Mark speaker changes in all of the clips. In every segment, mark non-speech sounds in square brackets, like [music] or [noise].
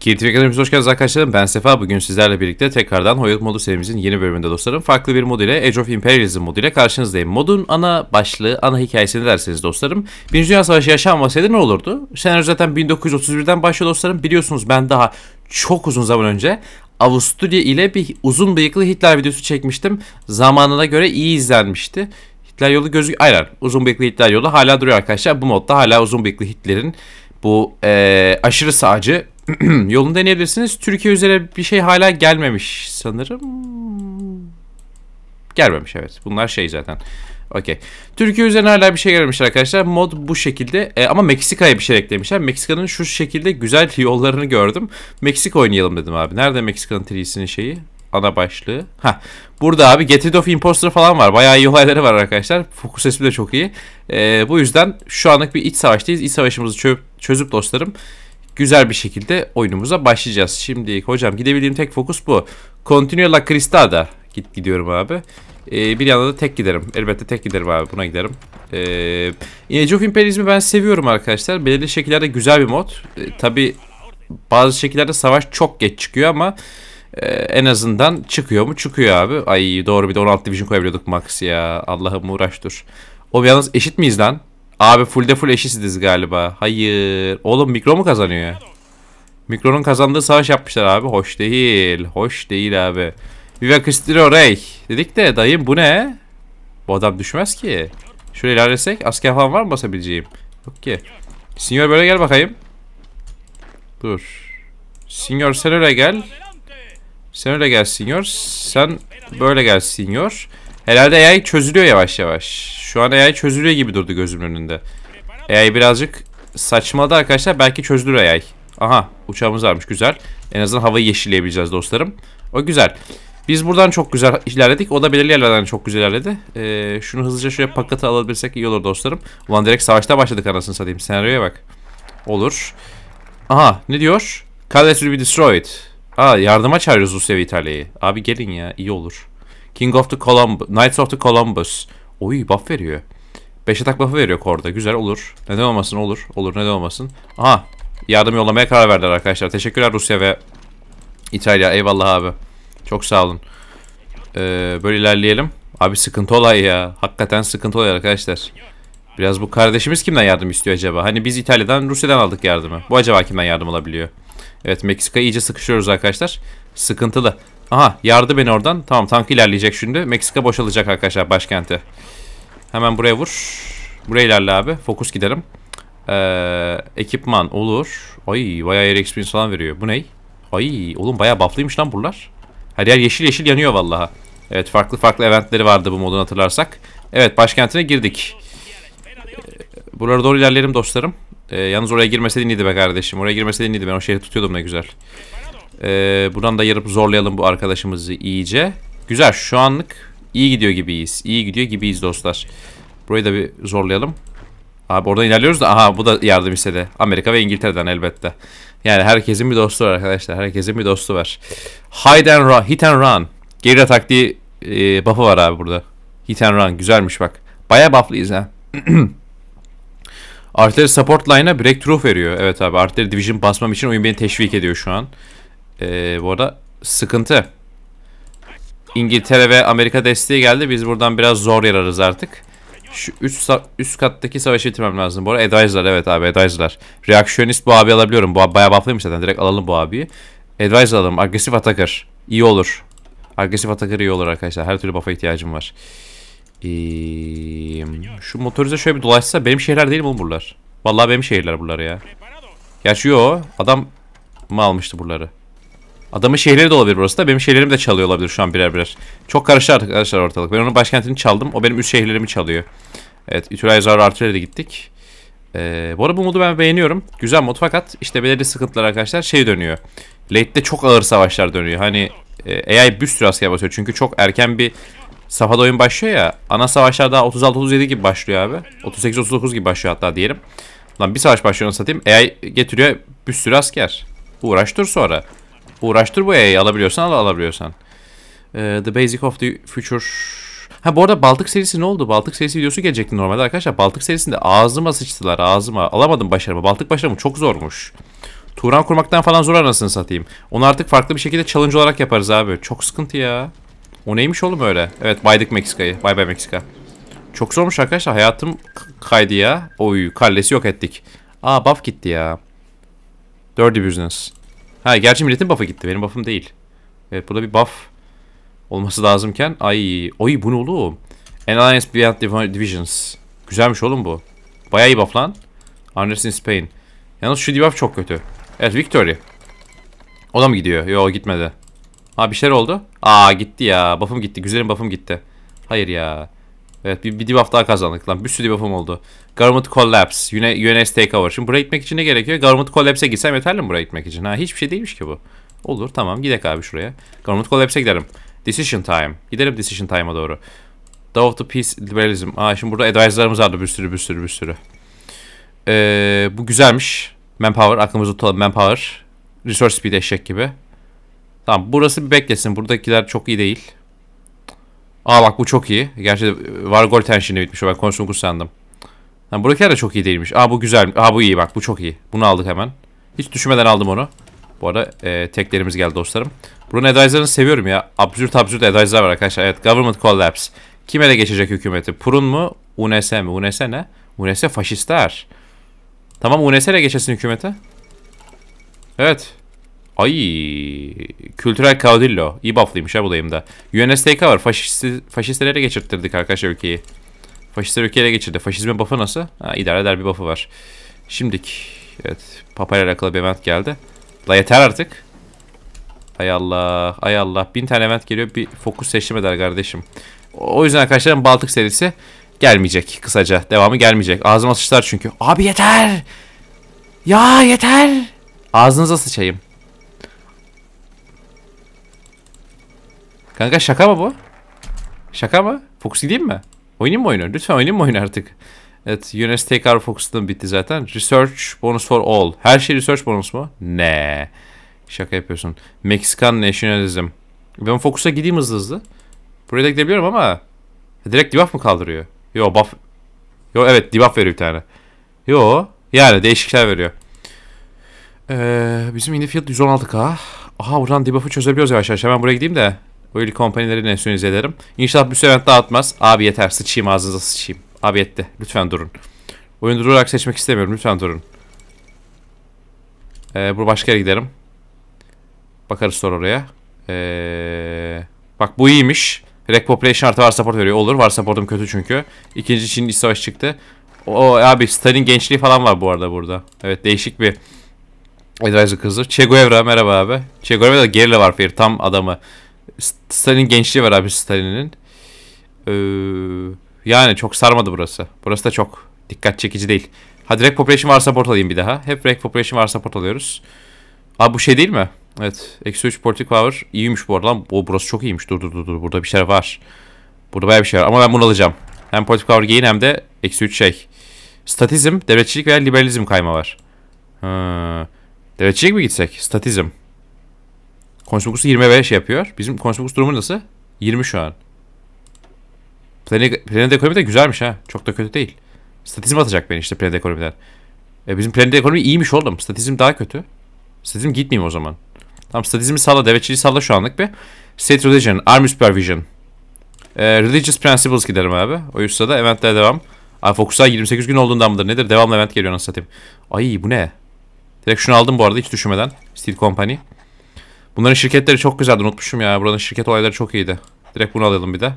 Speaker 1: Kirti Akademisi hoş geldiniz arkadaşlar Ben Sefa. Bugün sizlerle birlikte tekrardan Hoyot modu serimizin yeni bölümünde dostlarım. Farklı bir mod ile Age of Imperialism modu ile karşınızdayım. Modun ana başlığı, ana hikayesini derseniz dostlarım. Birinci Dünya Savaşı yaşanmasaydı ne olurdu? Senaryo zaten 1931'den başlıyor dostlarım. Biliyorsunuz ben daha çok uzun zaman önce Avusturya ile bir uzun bıyıklı Hitler videosu çekmiştim. Zamanına göre iyi izlenmişti. Hitler yolu gözü... Aynen uzun bıyıklı Hitler yolu hala duruyor arkadaşlar. Bu modda hala uzun bıyıklı Hitler'in bu e, aşırı sağcı [clears throat] Yolunu deneyebilirsiniz. Türkiye üzere bir şey hala gelmemiş sanırım. Gelmemiş evet. Bunlar şey zaten. Okey. Türkiye üzerine hala bir şey gelmemiş arkadaşlar. Mod bu şekilde. E, ama Meksika'ya bir şey eklemişler. Meksika'nın şu şekilde güzel [laughs] yollarını gördüm. Meksika oynayalım dedim abi. Nerede Meksika'nın trisinin şeyi? ana başlığı. Ha burada abi Get Rid of Imposter falan var. Bayağı iyi olayları var arkadaşlar. Fokus resmi de çok iyi. Ee, bu yüzden şu anlık bir iç savaştayız. İç savaşımızı çö çözüp dostlarım güzel bir şekilde oyunumuza başlayacağız. Şimdi hocam gidebildiğim tek fokus bu. Continue la Cristada. Git gidiyorum abi. Ee, bir yanda da tek giderim. Elbette tek giderim abi. Buna giderim. Ee, Age of Imperialism'i ben seviyorum arkadaşlar. Belirli şekillerde güzel bir mod. Ee, Tabi bazı şekillerde savaş çok geç çıkıyor ama e, en azından çıkıyor mu? Çıkıyor abi. Ay doğru bir de 16 division koyabiliyorduk max ya. Allah'ım uğraş dur. O yalnız eşit miyiz lan? Abi full de full eşitsiniz galiba. Hayır. Oğlum mikro mu kazanıyor? Mikro'nun kazandığı savaş yapmışlar abi. Hoş değil. Hoş değil abi. Viva Cristino Rey. Dedik de dayım bu ne? Bu adam düşmez ki. Şöyle ilerlesek asker falan var mı basabileceğim? Yok ki. Senior böyle gel bakayım. Dur. Senior sen öyle gel. Sen öyle gel senior. Sen böyle gel senior. Herhalde AI çözülüyor yavaş yavaş. Şu an AI çözülüyor gibi durdu gözümün önünde. AI birazcık saçmaladı arkadaşlar. Belki çözülür AI. Aha uçağımız varmış güzel. En azından havayı yeşilleyebileceğiz dostlarım. O güzel. Biz buradan çok güzel ilerledik. O da belirli yerlerden çok güzel ilerledi. Ee, şunu hızlıca şöyle paketi alabilirsek iyi olur dostlarım. Ulan direkt savaşta başladık anasını satayım. Senaryoya bak. Olur. Aha ne diyor? Kale to be destroyed. Aa yardıma çağırıyoruz Rusya ve İtalya'yı. Abi gelin ya iyi olur. King of the Columbus, Knights of the Columbus. Oy buff veriyor. 5 atak buff'ı veriyor korda. Güzel olur. Neden olmasın olur. Olur neden olmasın. Aha. Yardım yollamaya karar verdiler arkadaşlar. Teşekkürler Rusya ve İtalya. Eyvallah abi. Çok sağ olun. Ee, böyle ilerleyelim. Abi sıkıntı olay ya. Hakikaten sıkıntı olay arkadaşlar. Biraz bu kardeşimiz kimden yardım istiyor acaba? Hani biz İtalya'dan, Rusya'dan aldık yardımı. Bu acaba kimden yardım alabiliyor? Evet Meksika iyice sıkışıyoruz arkadaşlar. Sıkıntılı. Aha yardı beni oradan. Tamam tank ilerleyecek şimdi. Meksika boşalacak arkadaşlar başkenti. Hemen buraya vur. Buraya ilerle abi. Fokus giderim. Ee, ekipman olur. Ay bayağı yer experience falan veriyor. Bu ney? Ay oğlum bayağı bufflıymış lan buralar. Her yer yeşil yeşil yanıyor vallahi. Evet farklı farklı eventleri vardı bu modun hatırlarsak. Evet başkentine girdik. Ee, buralara doğru ilerleyelim dostlarım. Ee, yalnız oraya girmeseydin iyiydi be kardeşim. Oraya girmeseydin iyiydi. Ben o şehri tutuyordum ne güzel. Ee, buradan da yarıp zorlayalım bu arkadaşımızı iyice. Güzel şu anlık iyi gidiyor gibiyiz. İyi gidiyor gibiyiz dostlar. Burayı da bir zorlayalım. Abi oradan ilerliyoruz da aha bu da yardım istedi. Amerika ve İngiltere'den elbette. Yani herkesin bir dostu var arkadaşlar. Herkesin bir dostu var. Hide and run, hit and run. Geri taktiği e, buff'ı var abi burada. Hit and run güzelmiş bak. Baya buff'lıyız ha. [clears throat] Arteri support line'a breakthrough veriyor. Evet abi arteri division basmam için oyun beni teşvik ediyor şu an. Ee, bu arada sıkıntı. İngiltere ve Amerika desteği geldi. Biz buradan biraz zor yararız artık. Şu üst, üst kattaki savaşı bitirmem lazım. Bu arada Advisor'lar evet abi Advisor'lar. Reaksiyonist bu abi alabiliyorum. Bu abi bayağı bufflıymış zaten. Direkt alalım bu abiyi. Advisor alalım. Agresif Atakır. İyi olur. Agresif Atakır iyi olur arkadaşlar. Her türlü buff'a ihtiyacım var. Ee, şu motorize şöyle bir dolaşsa. Benim şehirler değil mi oğlum buralar? Vallahi benim şehirler buralar ya. Gerçi yo. Adam mı almıştı buraları? Adamın şehirleri de olabilir burası da. Benim şehirlerim de çalıyor olabilir şu an birer birer. Çok karıştı artık arkadaşlar ortalık. Ben onun başkentini çaldım. O benim üst şehirlerimi çalıyor. Evet. Utilizer Artillery'e da gittik. Ee, bu arada bu modu ben beğeniyorum. Güzel mod fakat işte belirli sıkıntılar arkadaşlar şey dönüyor. Late'de çok ağır savaşlar dönüyor. Hani e, AI bir sürü asker basıyor. Çünkü çok erken bir safhada oyun başlıyor ya. Ana savaşlar daha 36-37 gibi başlıyor abi. 38-39 gibi başlıyor hatta diyelim. Lan bir savaş başlıyor satayım. AI getiriyor bir sürü asker. Uğraş dur sonra. Uğraştır bu E'yi alabiliyorsan al alabiliyorsan. Ee, the Basic of the Future. Ha bu arada Baltık serisi ne oldu? Baltık serisi videosu gelecekti normalde arkadaşlar. Baltık serisinde ağzıma sıçtılar ağzıma. Alamadım başarımı. Baltık başarımı çok zormuş. Turan kurmaktan falan zor anasını satayım. Onu artık farklı bir şekilde challenge olarak yaparız abi. Çok sıkıntı ya. O neymiş oğlum öyle? Evet baydık Meksika'yı. Bay bay Meksika. Çok zormuş arkadaşlar. Hayatım kaydı ya. Oy kallesi yok ettik. Aa buff gitti ya. Dirty business. Ha gerçi milletin buff'a gitti. Benim buff'ım değil. Evet burada bir buff olması lazımken. Ay, oy bu ne oğlum? An Alliance Beyond Divisions. Güzelmiş oğlum bu. Bayağı iyi buff lan. Anders in Spain. Yalnız şu debuff çok kötü. Evet Victory. O da mı gidiyor? Yo gitmedi. Ha bir şeyler oldu. Aa gitti ya. Buff'ım gitti. Güzelim buff'ım gitti. Hayır ya. Evet bir, bir debuff daha kazandık lan. Bir sürü debuff'um oldu. Garment Collapse. UNS Takeover. Şimdi buraya gitmek için ne gerekiyor? Garment Collapse'e gitsem yeterli mi buraya gitmek için? Ha hiçbir şey değilmiş ki bu. Olur tamam gidek abi şuraya. Garment Collapse'e gidelim. Decision Time. Gidelim Decision Time'a doğru. Daw of the Peace Liberalism. Aa şimdi burada advisor'larımız vardı bir sürü bir sürü bir sürü. Ee, bu güzelmiş. Manpower aklımızda tutalım. Manpower. Resource Speed eşek gibi. Tamam burası bir beklesin. Buradakiler çok iyi değil. Aa bak bu çok iyi. Gerçi var gol tenşinde bitmiş o. Ben Konsunkus sandım. Yani buradakiler de çok iyi değilmiş. Aa bu güzel. Aa bu iyi bak. Bu çok iyi. Bunu aldık hemen. Hiç düşünmeden aldım onu. Bu arada e, teklerimiz geldi dostlarım. Bunun advisor'ını seviyorum ya. Absürt absürt advisor var arkadaşlar. Evet government collapse. Kim ele geçecek hükümeti? Purun mu? UNS mi? UNS ne? UNS faşistler. Tamam UNS ele geçesin hükümeti. Evet. Ay kültürel Caudillo. İyi bufflıymış ha bu dayımda. UNSTK var. Faşisti, faşistlere geçirttirdik arkadaşlar ülkeyi. Faşistler ülkeyle geçirdi. Faşizmin buff'ı nasıl? Ha, idare eder bir buff'ı var. Şimdik. Evet. Papayla alakalı bir event geldi. La yeter artık. Ay Allah. Ay Allah. Bin tane event geliyor. Bir fokus seçmediler kardeşim. O yüzden arkadaşlarım Baltık serisi gelmeyecek kısaca. Devamı gelmeyecek. Ağzıma sıçlar çünkü. Abi yeter. Ya yeter. Ağzınıza sıçayım. Kanka şaka mı bu? Şaka mı? Fox gideyim mi? Oynayayım mı oyunu? Lütfen oynayayım mı oyunu artık? Evet, Yunus tekrar Focus'tan bitti zaten. Research bonus for all. Her şey research bonus mu? Ne? Şaka yapıyorsun. Meksikan nationalism. Ben fokusa gideyim hızlı hızlı. Buraya da gidebiliyorum ama direkt debuff mı kaldırıyor? Yo buff. Yo evet debuff veriyor bir tane. Yo yani değişiklikler veriyor. Ee, bizim Infield 116k. Aha buradan debuff'ı çözebiliyoruz yavaş yavaş. Hemen buraya gideyim de Oil kompanileri nasyonize ederim. İnşallah bir sürent dağıtmaz. Abi yeter sıçayım ağzınıza sıçayım. Abi yetti. Lütfen durun. Oyunu durarak seçmek istemiyorum. Lütfen durun. Ee, bu başka yere giderim. Bakarız sonra oraya. Ee, bak bu iyiymiş. Rek population artı var support veriyor. Olur. Var supportum kötü çünkü. İkinci Çin iç savaş çıktı. O abi Stalin gençliği falan var bu arada burada. Evet değişik bir Advisor kızı. Che Guevara merhaba abi. Che Guevara da gerilla warfare tam adamı. Stalin gençliği var abi Stalin'in. Ee, yani çok sarmadı burası. Burası da çok dikkat çekici değil. Hadi Rec Population var support alayım bir daha. Hep Rec Population varsa support alıyoruz. Abi bu şey değil mi? Evet. Eksi 3 Politic Power iyiymiş bu arada. Lan. O, burası çok iyiymiş. Dur dur dur dur. Burada bir şey var. Burada bayağı bir şey var. Ama ben bunu alacağım. Hem Politic Power giyin hem de eksi 3 şey. Statizm, devletçilik veya liberalizm kayma var. Ha. Devletçilik mi gitsek? Statizm. Konuşma kursu 25 yapıyor. Bizim konuşma durumu nasıl? 20 şu an. Planet, planet ekonomi de güzelmiş ha. Çok da kötü değil. Statizm atacak beni işte planet ekonomiden. E bizim planet ekonomi iyiymiş oğlum. Statizm daha kötü. Statizm gitmeyeyim o zaman. Tamam statizmi salla. Devetçiliği salla şu anlık bir. State Religion. Army Supervision. E, religious Principles giderim abi. O yüzden da eventlere devam. Ay Focus'a 28 gün olduğundan mıdır nedir? Devamlı event geliyor nasıl satayım. Ay bu ne? Direkt şunu aldım bu arada hiç düşünmeden. Steel Company. Bunların şirketleri çok güzeldi unutmuşum ya. Buranın şirket olayları çok iyiydi. Direkt bunu alalım bir de.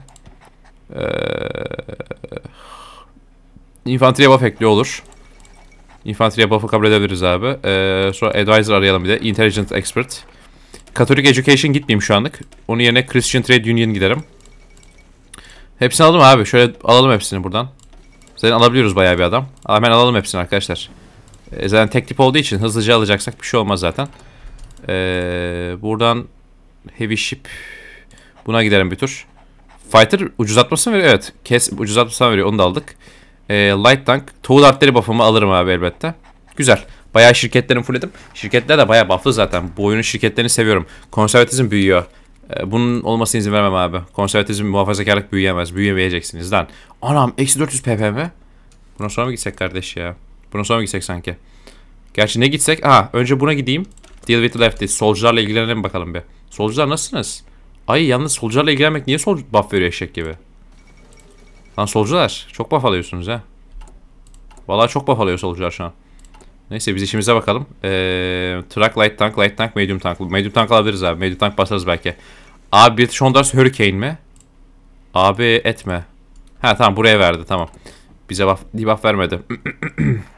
Speaker 1: Ee, infanteriye buff ekliyor olur. Infanteriye buff'ı kabul edebiliriz abi. Ee, sonra advisor arayalım bir de. Intelligent expert. Katolik education gitmeyeyim şu anlık. Onun yerine Christian Trade Union giderim. Hepsini aldım abi. Şöyle alalım hepsini buradan. Zaten alabiliyoruz bayağı bir adam. Hemen alalım hepsini arkadaşlar. E zaten tek tip olduğu için hızlıca alacaksak bir şey olmaz zaten. Ee, buradan heavy ship buna gidelim bir tur. Fighter ucuzatmasını veriyor. Evet. Kes ucuzatmasını veriyor. Onu da aldık. Ee, light tank. Toğul artleri buff'ımı alırım abi elbette. Güzel. Bayağı şirketlerin fullledim. Şirketler de bayağı bufflı zaten. Bu oyunun şirketlerini seviyorum. Konservatizm büyüyor. Ee, bunun olmasına izin vermem abi. Konservatizm muhafazakarlık büyüyemez. Büyüyemeyeceksiniz lan. Anam eksi 400 ppm. Buna sonra mı gitsek kardeş ya? Buna sonra mı gitsek sanki? Gerçi ne gitsek? Aha önce buna gideyim. Deal with the lefties. Solcularla ilgilenelim bakalım bir. Solcular nasılsınız? Ay yalnız solcularla ilgilenmek niye sol buff veriyor eşek gibi? Lan solcular çok buff alıyorsunuz ha. Vallahi çok buff alıyor solcular şu an. Neyse biz işimize bakalım. Ee, truck, light tank, light tank, medium tank. Medium tank alabiliriz abi. Medium tank basarız belki. Abi British Honduras Hurricane mi? Abi etme. Ha tamam buraya verdi tamam. Bize buff, debuff vermedi. [clears throat]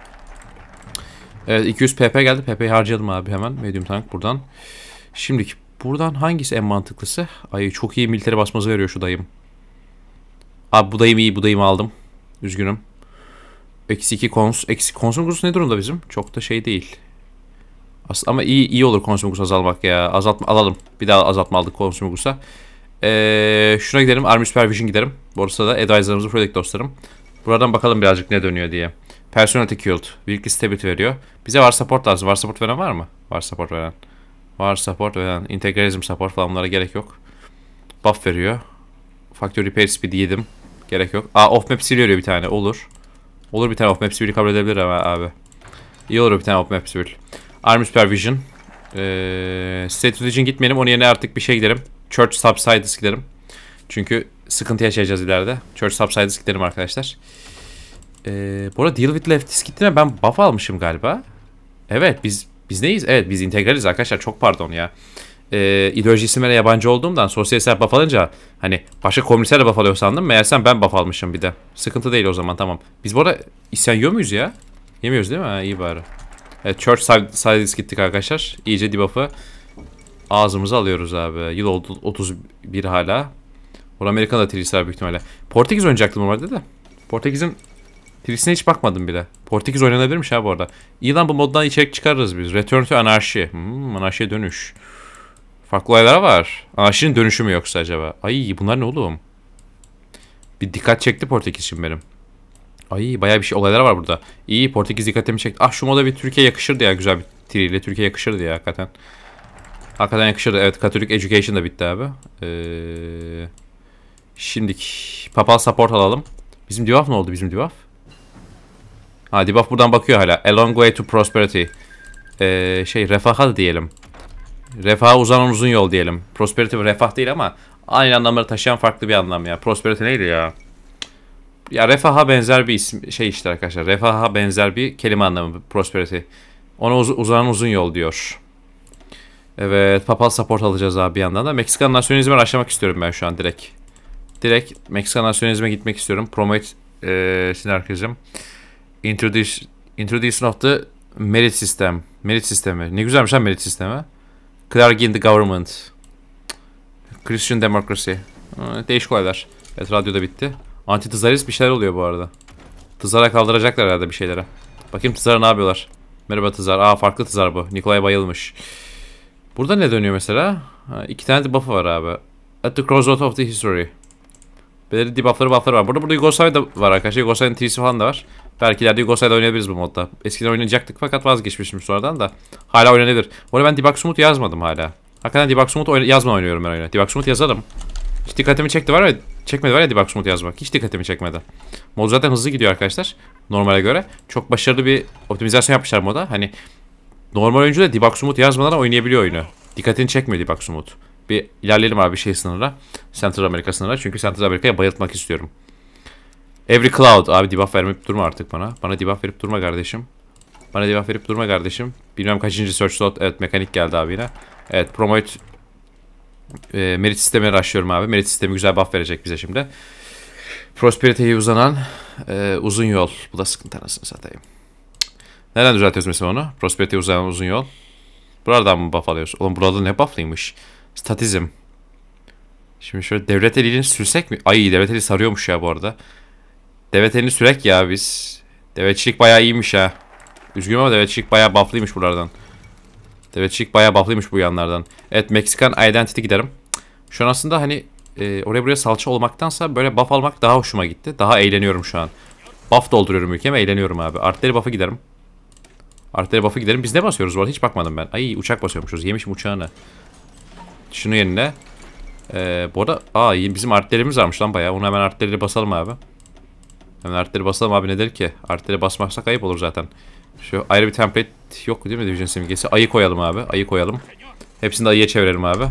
Speaker 1: Evet 200 PP geldi. PP'yi harcayalım abi hemen. Medium tank buradan. Şimdiki buradan hangisi en mantıklısı? Ay çok iyi militeri basması veriyor şu dayım. Abi bu dayım iyi. Bu dayımı aldım. Üzgünüm. Eksi 2 kons. Eksi konsum kursu ne durumda bizim? Çok da şey değil. Aslında ama iyi iyi olur konsum kursu azalmak ya. Azaltma alalım. Bir daha azaltma aldık konsum kursa. Ee, şuna gidelim. Army Supervision giderim. Borsa da advisor'ımızı Project dostlarım. Buradan bakalım birazcık ne dönüyor diye. Personality killed. Weak stability veriyor. Bize var support lazım. Var support veren var mı? Var support veren. Var support veren. Integralism support falan bunlara gerek yok. Buff veriyor. Factory repair speed yedim. Gerek yok. Aa off map siliyor bir tane. Olur. Olur bir tane off map sivil kabul edebilir ama abi. İyi olur bir tane off map sivil. Army supervision. Ee, state religion gitmeyelim. Onun yerine artık bir şey gidelim. Church subsidies gidelim. Çünkü sıkıntı yaşayacağız ileride. Church subsidies gidelim arkadaşlar. Ee, bu arada Deal with Leftist gittiğine ben buff almışım galiba. Evet biz biz neyiz? Evet biz integraliz arkadaşlar çok pardon ya. Ee, ideoloji isimlere yabancı olduğumdan sosyalistler buff alınca hani başka komünistler de buff alıyor sandım. Meğersem ben buff almışım bir de. Sıkıntı değil o zaman tamam. Biz bu arada isyan yiyor muyuz ya? Yemiyoruz değil mi? Ha, iyi bari. Evet Church Sidis gittik arkadaşlar. İyice debuff'ı ağzımıza alıyoruz abi. Yıl oldu 31 hala. Or Amerika'da Trilisler büyük ihtimalle. Portekiz oynayacaktım normalde de. Portekiz'in Prisine hiç bakmadım bile. Portekiz oynanabilirmiş ha bu arada. İyi lan bu moddan içerik çıkarırız biz. Return to Anarchy. Hmm, anarşiye dönüş. Farklı olaylar var. Anarşinin dönüşü mü yoksa acaba? Ay bunlar ne oğlum? Bir dikkat çekti Portekiz şimdi benim. Ay bayağı bir şey olaylar var burada. İyi Portekiz dikkatimi çekti. Ah şu moda bir Türkiye yakışırdı ya güzel bir triyle. Türkiye yakışırdı ya hakikaten. Hakikaten yakışırdı. Evet Katolik Education da bitti abi. Ee, şimdiki papal support alalım. Bizim divaf ne oldu bizim divaf? Ha debuff buradan bakıyor hala. A long way to prosperity. Ee, şey refaha diyelim. Refaha uzanan uzun yol diyelim. Prosperity refah değil ama aynı anlamları taşıyan farklı bir anlam ya. Prosperity neydi ya? Ya refaha benzer bir isim, şey işte arkadaşlar. Refaha benzer bir kelime anlamı prosperity. Ona uz uzanan uzun yol diyor. Evet papal support alacağız abi bir yandan da. Meksika nasyonalizmi araştırmak istiyorum ben şu an direkt. Direkt Meksika nasyonalizme gitmek istiyorum. Promote e, ee, Introduction, introduction of the Merit System. Merit sistemi. Ne güzelmiş lan merit sistemi. Clark in the Government. Christian Democracy. Değişik olaylar. Evet radyoda bitti. Anti tızarist bir şeyler oluyor bu arada. Tızara kaldıracaklar herhalde bir şeylere. Bakayım tızara ne yapıyorlar. Merhaba tızar. Aa farklı tızar bu. Nikolay bayılmış. Burada ne dönüyor mesela? Ha, iki tane de buff'ı var abi. At the crossroad of the history. Belirli debuffları buffları var. Burada burada Yugoslavya da var arkadaşlar. Yugoslavya'nın TC falan da var. Belki ileride Yugoslavya'da oynayabiliriz bu modda. Eskiden oynayacaktık fakat vazgeçmişim sonradan da. Hala oynanabilir. Bu arada ben Debug Smooth yazmadım hala. Hakikaten Debug Smooth oyna yazma oynuyorum ben oyuna. Debug Smooth yazarım. Hiç dikkatimi çekti var ya. Çekmedi var ya Debug Smooth yazmak. Hiç dikkatimi çekmedi. Mod zaten hızlı gidiyor arkadaşlar. Normale göre. Çok başarılı bir optimizasyon yapmışlar moda. Hani normal oyuncu da Debug Smooth yazmadan oynayabiliyor oyunu. Dikkatini çekmiyor Debug Smooth bir ilerleyelim abi şey sınırına. Central Amerika sınırına. Çünkü Central Amerika'ya bayıltmak istiyorum. Every Cloud. Abi debuff vermeyip durma artık bana. Bana debuff verip durma kardeşim. Bana debuff verip durma kardeşim. Bilmem kaçıncı search slot. Evet mekanik geldi abi yine. Evet promote e, merit sistemini açıyorum abi. Merit sistemi güzel buff verecek bize şimdi. Prosperity'ye uzanan e, uzun yol. Bu da sıkıntı anasını satayım. Nereden düzeltiyoruz mesela onu? Prosperity'ye uzanan uzun yol. Buradan mı buff alıyoruz? Oğlum burada ne bufflıymış? Statizm. Şimdi şöyle devlet elini sürsek mi? Ay devlet eli sarıyormuş ya bu arada. Devlet elini sürek ya biz. Devetçilik bayağı iyiymiş ha. Üzgünüm ama devetçilik bayağı bufflıymış buralardan. Devetçilik bayağı bufflıymış bu yanlardan. Evet Meksikan Identity giderim. Şu an aslında hani e, oraya buraya salça olmaktansa böyle buff almak daha hoşuma gitti. Daha eğleniyorum şu an. Buff dolduruyorum ülkeme eğleniyorum abi. Artleri buff'a giderim. Artleri buff'a giderim. Biz ne basıyoruz bu arada? Hiç bakmadım ben. Ay uçak basıyormuşuz. Yemişim uçağını. Şunu yerine. Ee, bu arada aa, bizim artlerimiz varmış lan bayağı. Onu hemen artleri basalım abi. Hemen artleri basalım abi ne der ki? Artleri basmazsak ayıp olur zaten. Şu ayrı bir template yok değil mi division simgesi? Ayı koyalım abi. Ayı koyalım. Hepsini de ayıya çevirelim abi.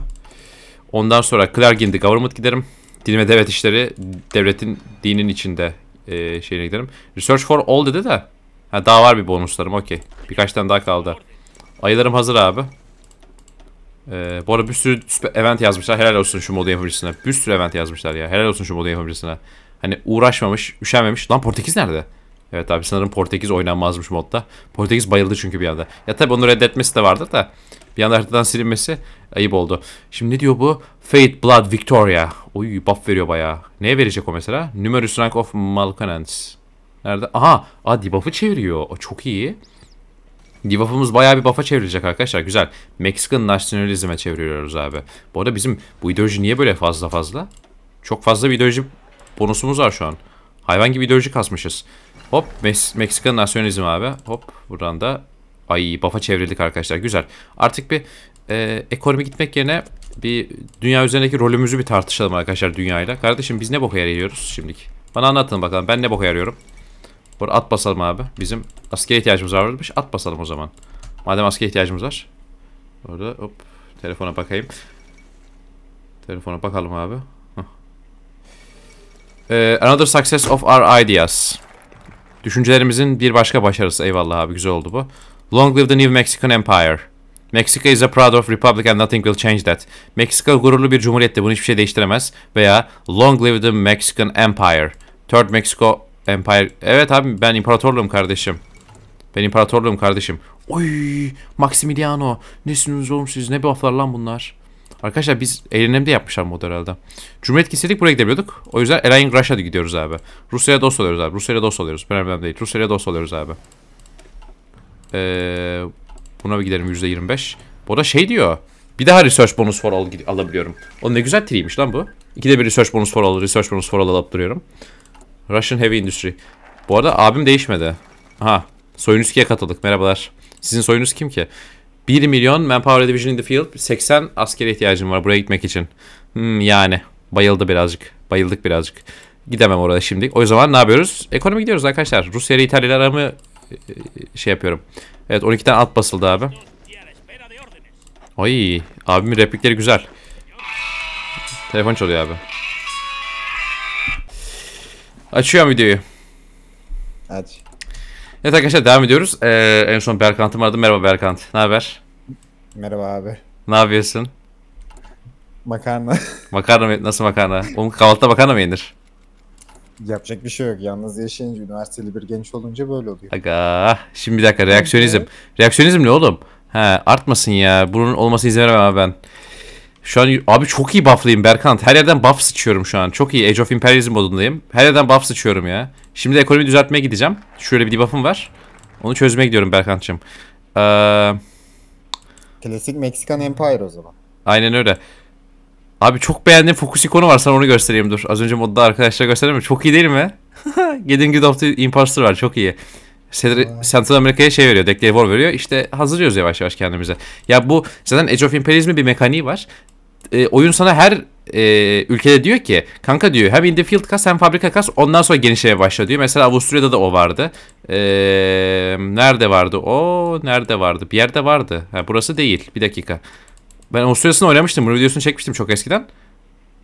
Speaker 1: Ondan sonra Clargin'di. Government giderim. Din devlet işleri devletin dinin içinde e, şeyine giderim. Research for all dedi de. Ha, daha var bir bonuslarım okey. Birkaç tane daha kaldı. Ayılarım hazır abi. Ee, bu arada bir sürü event yazmışlar. Helal olsun şu modu yapımcısına. Bir sürü event yazmışlar ya. Helal olsun şu modu yapımcısına. Hani uğraşmamış, üşenmemiş. Lan Portekiz nerede? Evet abi sanırım Portekiz oynanmazmış modda. Portekiz bayıldı çünkü bir anda. Ya tabi onu reddetmesi de vardır da. Bir anda haritadan silinmesi ayıp oldu. Şimdi ne diyor bu? Fate Blood Victoria. Oy buff veriyor bayağı. Neye verecek o mesela? Numerous Rank of Malconants. Nerede? Aha! Aa debuff'ı çeviriyor. O çok iyi. Debuff'ımız bayağı bir buff'a çevrilecek arkadaşlar. Güzel. Meksikan nasyonalizme çeviriyoruz abi. Bu arada bizim bu ideoloji niye böyle fazla fazla? Çok fazla bir ideoloji bonusumuz var şu an. Hayvan gibi ideoloji kasmışız. Hop Mes Meksikan abi. Hop buradan da ay buff'a çevrildik arkadaşlar. Güzel. Artık bir e, ekonomi gitmek yerine bir dünya üzerindeki rolümüzü bir tartışalım arkadaşlar dünyayla. Kardeşim biz ne boka yarıyoruz şimdilik. Bana anlatın bakalım ben ne boka yarıyorum. Bu at basalım abi. Bizim askere ihtiyacımız var varmış. At basalım o zaman. Madem askere ihtiyacımız var. Orada hop. Telefona bakayım. Telefona bakalım abi. Ee, another success of our ideas. Düşüncelerimizin bir başka başarısı. Eyvallah abi güzel oldu bu. Long live the new Mexican Empire. Mexico is a proud of republic and nothing will change that. Meksika gururlu bir cumhuriyette Bunu hiçbir şey değiştiremez. Veya Long live the Mexican Empire. Third Mexico Empire. Evet abi ben imparatorluğum kardeşim. Ben imparatorluğum kardeşim. Oy Maximiliano. Nesiniz oğlum siz? Ne bufflar lan bunlar? Arkadaşlar biz eğlenemde yapmışlar mod herhalde. Cumhuriyet gitseydik buraya gidebiliyorduk. O yüzden Align Russia'da gidiyoruz abi. Rusya'ya dost oluyoruz abi. Rusya'ya dost oluyoruz. Ben önemli değil. Rusya'ya dost oluyoruz abi. Ee, buna bir gidelim %25. Bu da şey diyor. Bir daha research bonus for all alabiliyorum. O ne güzel triymiş lan bu. İkide bir research bonus for all, research bonus for all alıp duruyorum. Russian Heavy Industry. Bu arada abim değişmedi. Aha. Soyunuz 2'ye katıldık. Merhabalar. Sizin soyunuz kim ki? 1 milyon Manpower Division in the Field. 80 askeri ihtiyacım var buraya gitmek için. Hmm, yani. Bayıldı birazcık. Bayıldık birazcık. Gidemem orada şimdi. O zaman ne yapıyoruz? Ekonomi gidiyoruz arkadaşlar. Rusya ile İtalya aramı e, e, şey yapıyorum. Evet 12 tane at basıldı abi. Ay abimin replikleri güzel. Telefon çalıyor abi. Açıyorum videoyu. Aç. Evet arkadaşlar devam ediyoruz. Ee, en son Berkant'ı aradım. Merhaba Berkant. Ne haber?
Speaker 2: Merhaba abi.
Speaker 1: Ne yapıyorsun? Makarna. [laughs] Makarna mı? Nasıl makarna? Oğlum kahvaltıda makarna mı yenir?
Speaker 2: Yapacak bir şey yok. Yalnız yaşayınca, üniversiteli bir genç olunca böyle oluyor.
Speaker 1: Aga. Şimdi bir dakika reaksiyonizm. Reaksiyonizm ne oğlum? He artmasın ya. Bunun olması izin veremem ben. Şu an abi çok iyi bufflayayım Berkant. Her yerden buff sıçıyorum şu an. Çok iyi Age of Imperialism modundayım. Her yerden buff sıçıyorum ya. Şimdi ekonomi düzeltmeye gideceğim. Şöyle bir debuff'ım var. Onu çözmeye gidiyorum Berkant'cığım. Ee...
Speaker 2: Klasik Meksikan Empire o zaman.
Speaker 1: Aynen öyle. Abi çok beğendiğim fokus ikonu var. Sana onu göstereyim dur. Az önce modda arkadaşlara gösterdim. Çok iyi değil mi? [laughs] Getting Good of the Imposter var. Çok iyi. Central Amerika'ya şey veriyor, Declare War veriyor. İşte hazırlıyoruz yavaş yavaş kendimize. Ya bu zaten Age of Imperialism'in bir mekaniği var e, oyun sana her e, ülkede diyor ki kanka diyor hem in the field kas hem fabrika kas ondan sonra genişlemeye başla diyor. Mesela Avusturya'da da o vardı. E, nerede vardı o? Nerede vardı? Bir yerde vardı. Ha, burası değil. Bir dakika. Ben Avusturya'sını oynamıştım. Bunu videosunu çekmiştim çok eskiden.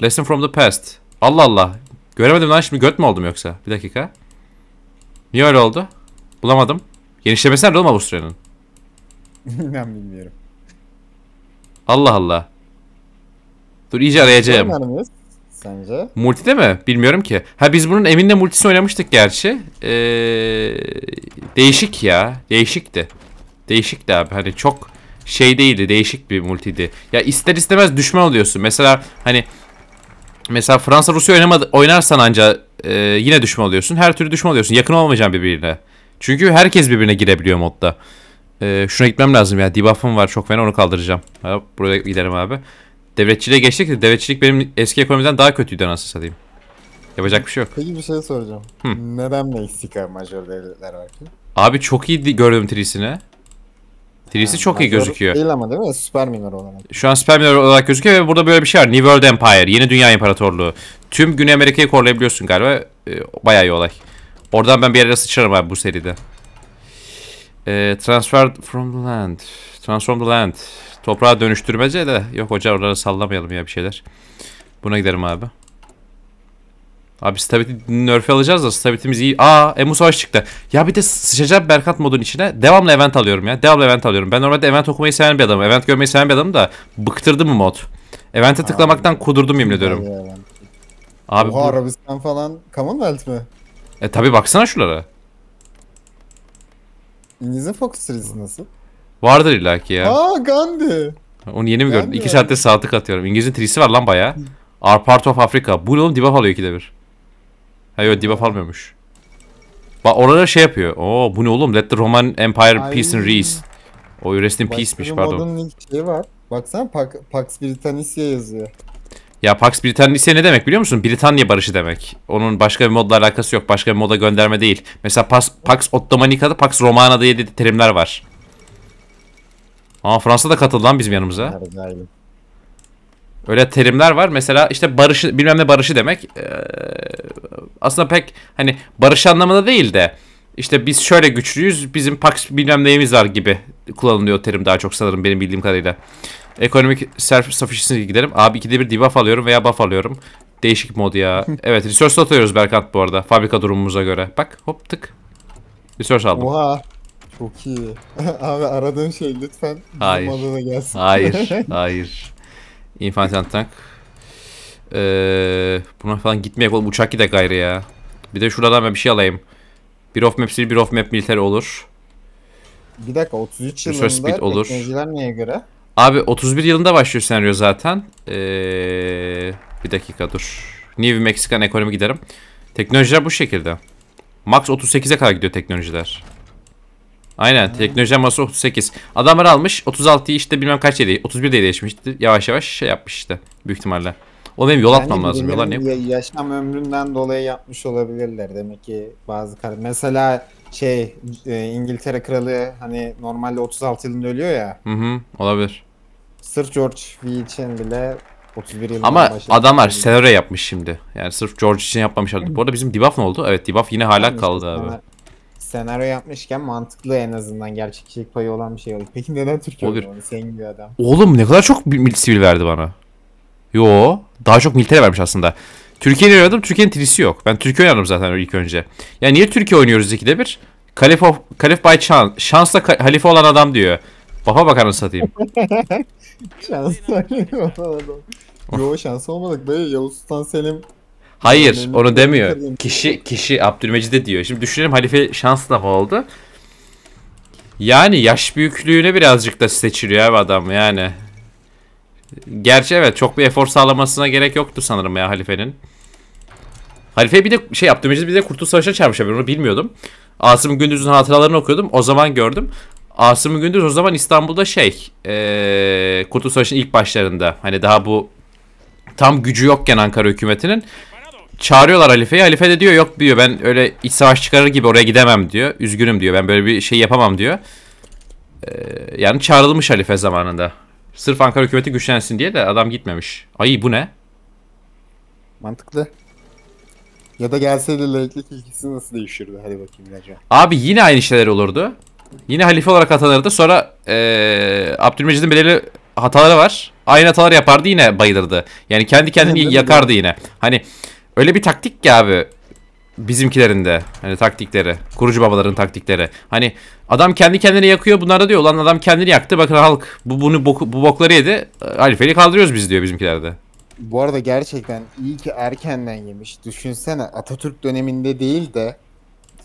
Speaker 1: Lesson from the past. Allah Allah. Göremedim lan şimdi göt mü oldum yoksa? Bir dakika. Niye öyle oldu? Bulamadım. Genişlemesi nerede oğlum Avusturya'nın?
Speaker 2: [laughs] ben bilmiyorum.
Speaker 1: Allah Allah. Dur iyice arayacağım. Oynar
Speaker 2: mıyız sence?
Speaker 1: Multide mi? Bilmiyorum ki. Ha biz bunun Emin'le multisi oynamıştık gerçi. Ee, değişik ya. Değişikti. Değişikti abi. Hani çok şey değildi. Değişik bir multiydi. Ya ister istemez düşman oluyorsun. Mesela hani mesela Fransa Rusya oynamadı, oynarsan anca e, yine düşman oluyorsun. Her türlü düşman oluyorsun. Yakın olmayacaksın birbirine. Çünkü herkes birbirine girebiliyor modda. E, şuna gitmem lazım ya. Debuff'ım var çok fena onu kaldıracağım. Hop, buraya giderim abi. Devletçiliğe geçtik de devletçilik benim eski ekonomiden daha kötüydü nasıl satayım. Yapacak bir
Speaker 2: şey yok. Peki bir şey soracağım. Hı. Neden Meksika majör devletler var ki?
Speaker 1: Abi çok iyi gördüm Tris'ini. Trisi yani, çok iyi gözüküyor. Değil
Speaker 2: ama değil mi? Süper minor olarak.
Speaker 1: Şu an süper minor olarak gözüküyor ve burada böyle bir şey var. New World Empire, Yeni Dünya İmparatorluğu. Tüm Güney Amerika'yı korlayabiliyorsun galiba. Ee, bayağı iyi olay. Oradan ben bir yere sıçrarım abi bu seride. Ee, transfer from the land. Transform the land. Toprağa dönüştürmece de yok hocam oraları sallamayalım ya bir şeyler. Buna giderim abi. Abi stability nerf alacağız da stability'miz iyi. Aa Emu Savaş çıktı. Ya bir de sıçacağım Berkat modun içine. Devamlı event alıyorum ya. Devamlı event alıyorum. Ben normalde event okumayı seven bir adamım. Event görmeyi seven bir adamım da bıktırdı mı mod? Event'e tıklamaktan kudurdum yemin ediyorum. Abi Oha, bu...
Speaker 2: Arabistan falan Commonwealth mi?
Speaker 1: E tabi baksana şulara.
Speaker 2: İngiliz'in Fox serisi nasıl?
Speaker 1: Vardır illaki ya.
Speaker 2: Aa Gandhi.
Speaker 1: Onu yeni mi Gandhi gördün? İki saatte saatlik atıyorum. İngiliz'in trisi var lan baya. Our part of Africa. Bu ne oğlum debuff alıyor ikide bir. Hayır yok debuff almıyormuş. Bak orada şey yapıyor. Oo bu ne oğlum? Let the Roman Empire peace and reis. O rest in peace'miş pardon.
Speaker 2: Modun şey var. Baksana Pax, Pax Britannica yazıyor.
Speaker 1: Ya Pax Britannica ne demek biliyor musun? Britanya barışı demek. Onun başka bir modla alakası yok. Başka bir moda gönderme değil. Mesela Pax, Pax Ottomanica'da Pax Romana'da diye de terimler var. Aa Fransa da katıldı lan bizim yanımıza. Öyle terimler var. Mesela işte barışı bilmem ne barışı demek. Ee, aslında pek hani barış anlamında değil de işte biz şöyle güçlüyüz. Bizim pax bilmem neyimiz var gibi kullanılıyor terim daha çok sanırım benim bildiğim kadarıyla. Ekonomik self sufficiency giderim Abi ikide bir debuff alıyorum veya buff alıyorum. Değişik mod ya. [laughs] evet resource atıyoruz Berkant bu arada. Fabrika durumumuza göre. Bak hop tık. Resource aldım.
Speaker 2: Oha. Çok iyi. [laughs] Abi aradığın şey lütfen hayır. bizim gelsin. hayır, [laughs]
Speaker 1: hayır. Infinite Tank. Ee, buna falan gitmeyek oğlum uçak gidek gayrı ya. Bir de şuradan ben bir şey alayım. Bir off map bir off map militer olur.
Speaker 2: Bir dakika 33 Research yılında speed olur. teknolojiler neye göre?
Speaker 1: Abi 31 yılında başlıyor senaryo zaten. Ee, bir dakika dur. New Mexican ekonomi giderim. Teknolojiler bu şekilde. Max 38'e kadar gidiyor teknolojiler. Aynen teknoloji aması 38. Adamlar almış 36'yı işte bilmem kaç yedi 31 de değişmişti. Yavaş yavaş şey yapmış işte büyük ihtimalle. O benim yol Bence atmam lazım. Yollar
Speaker 2: ne? Yaşam ömründen dolayı yapmış olabilirler. Demek ki bazı kar mesela şey e, İngiltere kralı hani normalde 36 yılında ölüyor ya.
Speaker 1: Hı hı olabilir.
Speaker 2: Sırf George V için bile 31 yılında Ama adamlar senaryo
Speaker 1: yapmış şimdi. Yani sırf George için yapmamışlardı. Bu arada bizim debuff ne oldu? Evet debuff yine hala kaldı abi
Speaker 2: senaryo yapmışken mantıklı en azından gerçekçilik payı olan bir şey oldu. Peki neden Türkiye Olur. oynuyor senin gibi adam? Oğlum
Speaker 1: ne kadar çok mil sivil verdi bana. Yo daha çok militere vermiş aslında. Türkiye'yi oynadım Türkiye'nin trisi yok. Ben Türkiye oynadım zaten ilk önce. Yani niye Türkiye oynuyoruz ikide bir? Kalif, of, Kalif by Chance. Şansla ka- halife olan adam diyor. Baba bakanı satayım.
Speaker 2: [laughs] şansla halife olan adam. Yo şans olmadık be. Yavuz Sultan Selim Hayır onu demiyor.
Speaker 1: Kişi kişi Abdülmecid'e diyor. Şimdi düşünelim halife şansla mı oldu? Yani yaş büyüklüğüne birazcık da seçiliyor ev adam yani. Gerçi evet çok bir efor sağlamasına gerek yoktu sanırım ya halifenin. Halife bir de şey Abdülmecid bir de Kurtuluş Savaşı'na çağırmış abi onu bilmiyordum. Asım Gündüz'ün hatıralarını okuyordum o zaman gördüm. Asım Gündüz o zaman İstanbul'da şey ee, Kurtuluş Savaşı'nın ilk başlarında hani daha bu tam gücü yokken Ankara hükümetinin çağırıyorlar Halife'yi. Halife de diyor yok diyor ben öyle iç savaş çıkarır gibi oraya gidemem diyor. Üzgünüm diyor ben böyle bir şey yapamam diyor. Ee, yani çağrılmış Halife zamanında. Sırf Ankara hükümeti güçlensin diye de adam gitmemiş. Ay bu ne?
Speaker 2: Mantıklı. Ya da gelseydi laiklik ilgisi nasıl değişirdi? Hadi bakayım acaba.
Speaker 1: Abi yine aynı şeyler olurdu. Yine halife olarak atanırdı. Sonra ee, Abdülmecid'in belirli hataları var. Aynı hatalar yapardı yine bayılırdı. Yani kendi kendini yakardı yine. Hani Öyle bir taktik ki abi. Bizimkilerinde. Hani taktikleri. Kurucu babaların taktikleri. Hani adam kendi kendini yakıyor. Bunlar da diyor lan adam kendini yaktı. Bakın halk bu bunu boku, bu bokları yedi. Halifeli kaldırıyoruz biz diyor bizimkilerde.
Speaker 2: Bu arada gerçekten iyi ki erkenden yemiş. Düşünsene Atatürk döneminde değil de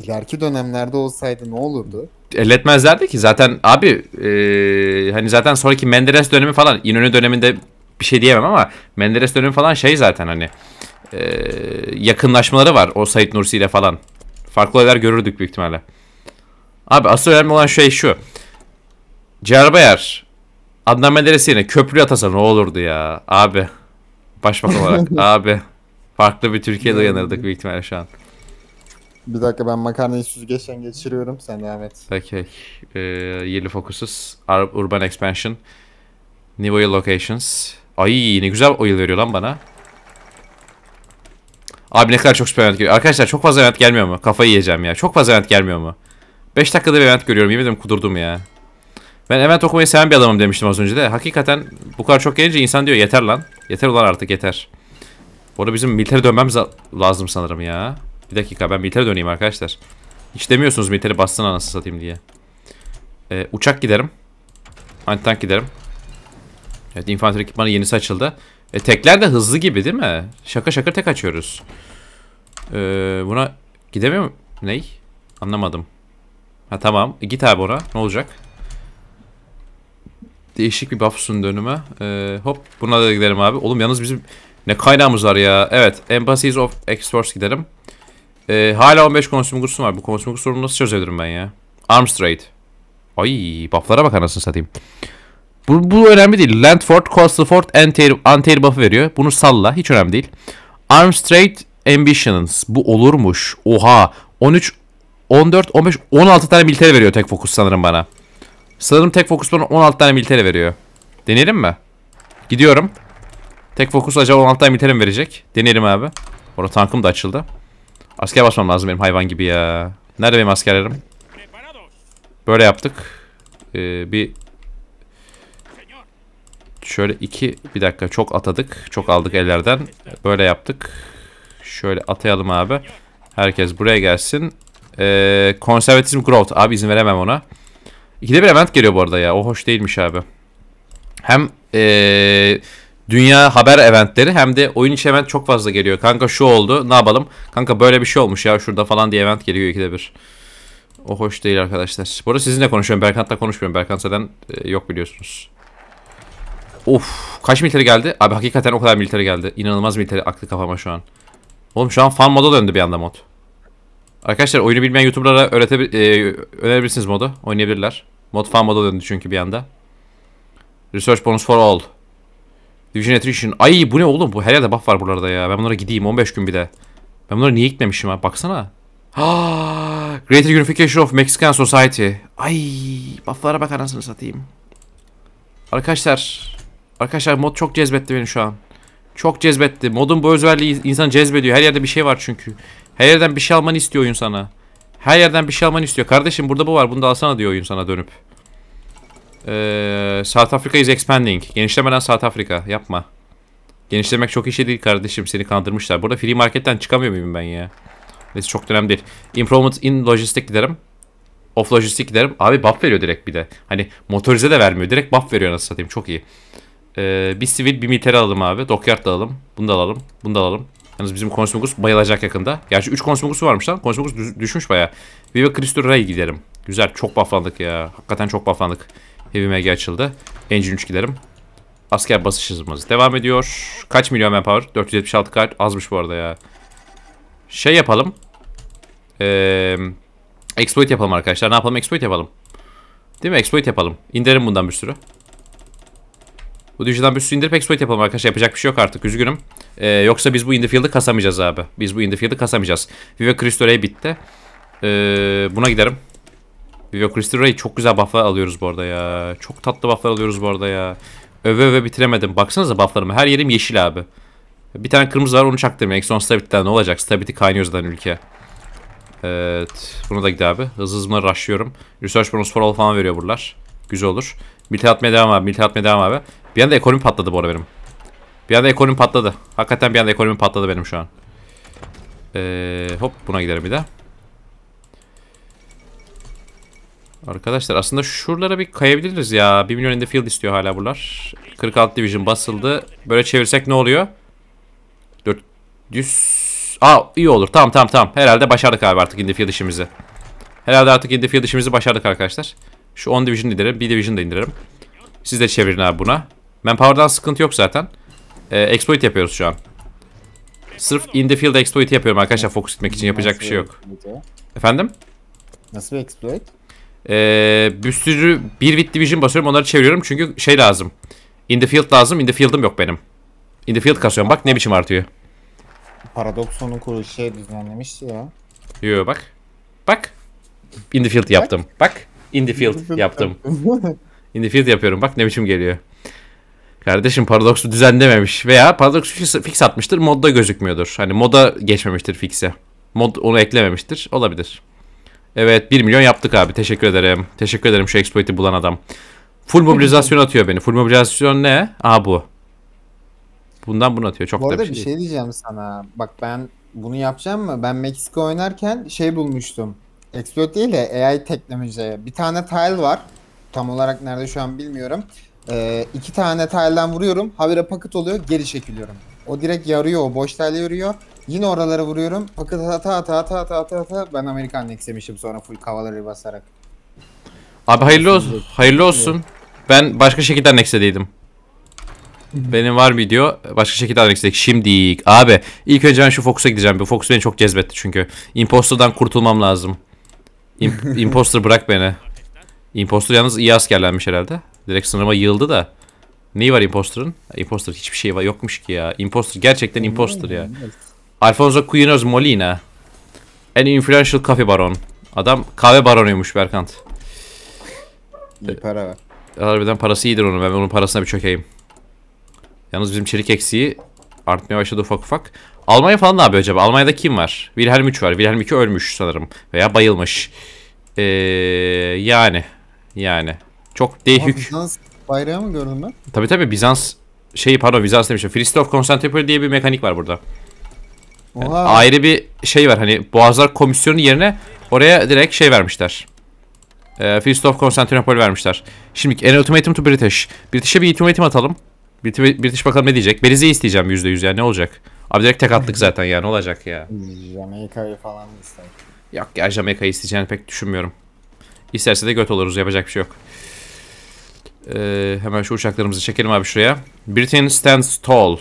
Speaker 2: ileriki dönemlerde olsaydı ne olurdu?
Speaker 1: Elletmezlerdi ki zaten abi e, hani zaten sonraki Menderes dönemi falan İnönü döneminde bir şey diyemem ama Menderes dönemi falan şey zaten hani e, yakınlaşmaları var o Said Nursi ile falan. Farklı olaylar görürdük büyük ihtimalle. Abi asıl önemli olan şey şu. Cerbayar Adnan Menderes'i yine köprü atasa ne olurdu ya abi. Başbakan olarak [laughs] abi. Farklı bir Türkiye'de uyanırdık büyük ihtimalle şu an.
Speaker 2: Bir dakika ben makarnayı süzgeçten geçiriyorum. Sen devam et.
Speaker 1: Peki. Ee, yeni fokusus. Urban Expansion. New Oil Locations. Ay ne güzel oil veriyor lan bana. Abi ne kadar çok süper event geliyor. Arkadaşlar çok fazla event gelmiyor mu? Kafayı yiyeceğim ya. Çok fazla event gelmiyor mu? 5 dakikada bir event görüyorum. Yemin ederim kudurdum ya. Ben event okumayı seven bir adamım demiştim az önce de. Hakikaten bu kadar çok gelince insan diyor yeter lan. Yeter ulan artık yeter. Bu bizim militeri dönmemiz lazım sanırım ya. Bir dakika ben militeri döneyim arkadaşlar. Hiç demiyorsunuz militeri bassın anasını satayım diye. Ee, uçak giderim. Antitank giderim. Evet infanteri ekipmanı yenisi açıldı. E tekler de hızlı gibi değil mi? Şaka şaka tek açıyoruz. Ee, buna gidemiyor mu? Ney? Anlamadım. Ha tamam. E, git abi ona. Ne olacak? Değişik bir buff sundu önüme. Ee, hop. Buna da gidelim abi. Oğlum yalnız bizim ne kaynağımız var ya. Evet. Embassies of Exports gidelim. Ee, hala 15 konsum goods'um var. Bu konsum goods nasıl çözebilirim ben ya? Arm trade. Ay bufflara bak anasını satayım. Bu, bu önemli değil. Landford, Costleford, Anteir Antair buff'ı veriyor. Bunu salla. Hiç önemli değil. Arm Ambitions. Bu olurmuş. Oha. 13, 14, 15, 16 tane militer veriyor tek fokus sanırım bana. Sanırım tek fokus bana 16 tane militer veriyor. Deneyelim mi? Gidiyorum. Tek fokus acaba 16 tane militer mi verecek? Deneyelim abi. Orada tankım da açıldı. Asker basmam lazım benim hayvan gibi ya. Nerede benim askerlerim? Böyle yaptık. Ee, bir Şöyle iki bir dakika çok atadık. Çok aldık ellerden. Böyle yaptık. Şöyle atayalım abi. Herkes buraya gelsin. Ee, konservatizm growth. Abi izin veremem ona. İkide bir event geliyor bu arada ya. O hoş değilmiş abi. Hem ee, dünya haber eventleri hem de oyun içi event çok fazla geliyor. Kanka şu oldu ne yapalım? Kanka böyle bir şey olmuş ya şurada falan diye event geliyor ikide bir. O hoş değil arkadaşlar. Bu arada sizinle konuşuyorum. Berkant'la konuşmuyorum. Berkant zaten e, yok biliyorsunuz. Of kaç militeri geldi? Abi hakikaten o kadar militeri geldi. İnanılmaz militeri aklı kafama şu an. Oğlum şu an fan moda döndü bir anda mod. Arkadaşlar oyunu bilmeyen YouTuber'lara öğretebil e, önerebilirsiniz modu. Oynayabilirler. Mod fan moda döndü çünkü bir anda. Research bonus for all. Division attrition. Ay bu ne oğlum? Bu her yerde buff var buralarda ya. Ben bunlara gideyim 15 gün bir de. Ben bunları niye gitmemişim ha? Baksana. Greater Unification of Mexican Society. Ay bufflara bak anasını satayım. Arkadaşlar Arkadaşlar mod çok cezbetti beni şu an. Çok cezbetti. Modun bu özelliği insan cezbediyor. Her yerde bir şey var çünkü. Her yerden bir şey almanı istiyor oyun sana. Her yerden bir şey almanı istiyor. Kardeşim burada bu var. Bunu da alsana diyor oyun sana dönüp. Ee, South Africa is expanding. Genişlemeden South Africa. Yapma. Genişlemek çok işe değil kardeşim. Seni kandırmışlar. Burada free marketten çıkamıyor muyum ben ya? Neyse çok önemli değil. Improvement in logistik giderim. Off logistik giderim. Abi buff veriyor direkt bir de. Hani motorize de vermiyor. Direkt buff veriyor nasıl satayım. Çok iyi. Ee, bir sivil bir militer alalım abi. Dokyard da alalım. Bunu da alalım. Bunu da alalım. Yalnız bizim Konsmogus bayılacak yakında. Gerçi 3 Konsmogus'u varmış lan. Konsmogus düş düşmüş baya. Viva Cristo Ray giderim. Güzel çok bufflandık ya. Hakikaten çok bufflandık. Heavy Mage açıldı. Engine 3 giderim. Asker basışımız devam ediyor. Kaç milyon manpower? 476 kart. Azmış bu arada ya. Şey yapalım. Ee, exploit yapalım arkadaşlar. Ne yapalım? Exploit yapalım. Değil mi? Exploit yapalım. İndirelim bundan bir sürü. Bu Digi'den bir sürü indirip exploit yapalım arkadaşlar. Yapacak bir şey yok artık. Üzgünüm. Ee, yoksa biz bu Indifield'ı kasamayacağız abi. Biz bu Indifield'ı kasamayacağız. Vive Crystal Ray bitti. Ee, buna giderim. Vive Crystal Ray çok güzel bufflar alıyoruz bu arada ya. Çok tatlı bufflar alıyoruz bu arada ya. Öve öve bitiremedim. Baksanıza bufflarımı. Her yerim yeşil abi. Bir tane kırmızı var onu çaktırmayın. Exxon Stability'den ne olacak? Stability kaynıyor zaten ülke. Evet. Buna da gidi abi. Hızlı hızlı rushlıyorum. Research bonus for all falan veriyor buralar. Güzel olur. Militer atmaya devam abi. Militer atmaya devam abi. Bir anda ekonomi patladı bu ara benim. Bir anda ekonomi patladı. Hakikaten bir anda ekonomi patladı benim şu an. Ee, hop buna gidelim bir de. Arkadaşlar aslında şuralara bir kayabiliriz ya. 1 milyon indi field istiyor hala buralar. 46 division basıldı. Böyle çevirsek ne oluyor? 400... Aa iyi olur. Tamam tamam tamam. Herhalde başardık abi artık indi field işimizi. Herhalde artık indi field işimizi başardık arkadaşlar. Şu 10 division indirelim. 1 division da indirelim. Siz de çevirin abi buna. Ben powerdan sıkıntı yok zaten. E, exploit yapıyoruz şu an. Sırf in the field exploit yapıyorum arkadaşlar fokus etmek için yapacak bir şey yok. Efendim?
Speaker 2: Nasıl bir exploit?
Speaker 1: Ee, bir sürü bir bit division basıyorum onları çeviriyorum çünkü şey lazım. In the field lazım. In the field'ım yok benim. In the field kasıyorum. Bak ne biçim artıyor.
Speaker 2: Paradoxon'un kuruluşu şey düzenlemişti ya.
Speaker 1: Yo bak. Bak. In the field yaptım. Bak. In the field [laughs] yaptım. [laughs] In the field yapıyorum. Bak ne biçim geliyor. Kardeşim paradoksu düzenlememiş veya paradoksu fix atmıştır modda gözükmüyordur. Hani moda geçmemiştir fix'e. Mod onu eklememiştir. Olabilir. Evet 1 milyon yaptık abi. Teşekkür ederim. Teşekkür ederim şu exploit'i bulan adam. Full mobilizasyon atıyor beni. Full mobilizasyon ne? Aa bu. Bundan bunu atıyor. Çok bu da bir şey, şey
Speaker 2: diyeceğim sana. Bak ben bunu yapacağım mı? Ben Meksika oynarken şey bulmuştum. Exploit değil de AI teknolojiye. Bir tane tile var. Tam olarak nerede şu an bilmiyorum. Ee, iki tane telden vuruyorum. Havire paket oluyor. Geri çekiliyorum. O direkt yarıyor. O boş tel yarıyor. Yine oralara vuruyorum. Paket ata ata ata ata ata ata. Ben Amerikan eksemişim sonra full kavaları basarak.
Speaker 1: Abi hayırlı olsun. Hayırlı olsun. Ben başka şekilde annexedeydim. Benim var video. Başka şekilde annexedik. Şimdilik. Abi ilk önce ben şu Fox'a gideceğim. Bu Fox beni çok cezbetti çünkü. Imposter'dan kurtulmam lazım. İm [laughs] Imposter bırak beni. Imposter yalnız iyi askerlenmiş herhalde. Direkt sınırıma yığıldı da. Neyi var imposter'ın? Imposter hiçbir şey var yokmuş ki ya. Imposter gerçekten imposter ya. Alfonso Quinoz Molina. En influential coffee baron. Adam kahve baronuymuş Berkant. İyi para var. Harbiden parası iyidir onun. Ben onun parasına bir çökeyim. Yalnız bizim çelik eksiği artmaya başladı ufak ufak. Almanya falan ne yapıyor acaba? Almanya'da kim var? Wilhelm 3 var. Wilhelm 2 ölmüş sanırım. Veya bayılmış. Ee, yani. Yani. Çok değhük.
Speaker 2: Bizans bayrağı mı gördüm ben?
Speaker 1: Tabi tabi Bizans şey pardon Bizans demişim. Philistine of Constantinople diye bir mekanik var burada. Yani Oha. ayrı bir şey var hani Boğazlar Komisyonu yerine oraya direkt şey vermişler. E, ee, Philistine of Constantinople vermişler. Şimdi en ultimatum to British. British'e bir ultimatum atalım. British, bakalım ne diyecek. Belize'yi isteyeceğim %100 yani ne olacak? Abi direkt tek attık [laughs] zaten ya ne olacak ya.
Speaker 2: Jamaika'yı falan ister.
Speaker 1: Yok ya Jamaika'yı isteyeceğini pek düşünmüyorum. İsterse de göt oluruz yapacak bir şey yok. Ee, hemen şu uçaklarımızı çekelim abi şuraya. Britain stands tall.